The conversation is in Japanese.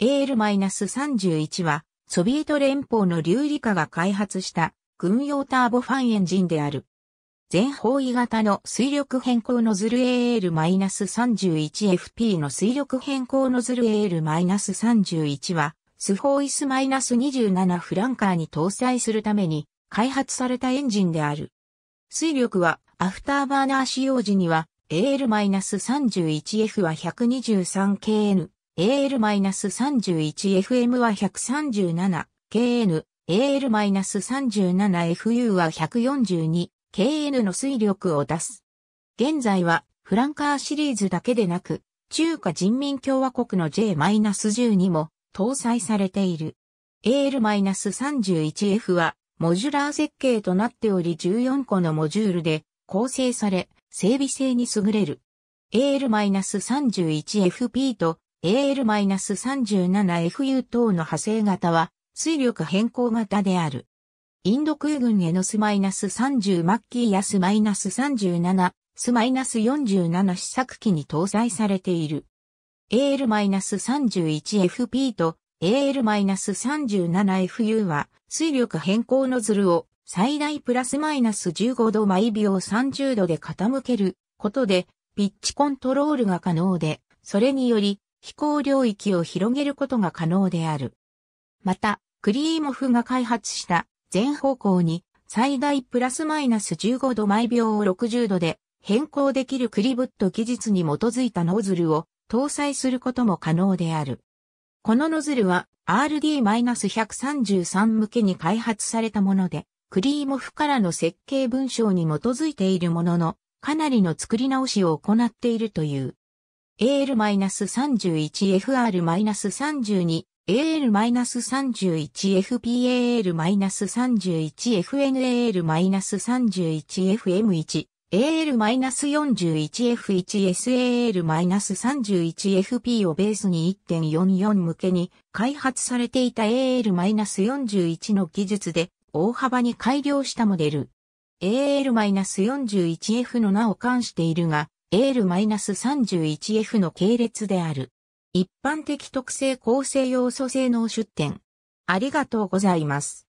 AL-31 は、ソビエト連邦の流理化が開発した軍用ターボファンエンジンである。全方位型の水力変更ノズル AL-31FP の水力変更ノズル AL-31 は、スホーイス -27 フランカーに搭載するために開発されたエンジンである。水力はアフターバーナー使用時には AL-31F は 123kN、AL-31FM は 137KN、AL-37FU は 142KN の推力を出す。現在はフランカーシリーズだけでなく、中華人民共和国の J-10 にも搭載されている。AL-31F はモジュラー設計となっており14個のモジュールで構成され、整備性に優れる。AL-31FP と AL-37FU 等の派生型は水力変更型である。インド空軍へのス -30 マッキーやス -37、ス -47 試作機に搭載されている。AL-31FP と AL-37FU は水力変更ノズルを最大プラスマイナス15度毎秒30度で傾けることでピッチコントロールが可能で、それにより飛行領域を広げることが可能である。また、クリーモフが開発した全方向に最大プラスマイナス15度毎秒を60度で変更できるクリブット技術に基づいたノズルを搭載することも可能である。このノズルは RD-133 向けに開発されたもので、クリーモフからの設計文章に基づいているものの、かなりの作り直しを行っているという。AL-31FR-32、AL-31FPAL-31FNAL-31FM1、AL-41F1SAL-31FP をベースに1.44向けに開発されていた AL-41 の技術で大幅に改良したモデル。AL-41F の名を冠しているが、AL-31F の系列である。一般的特性構成要素性能出展。ありがとうございます。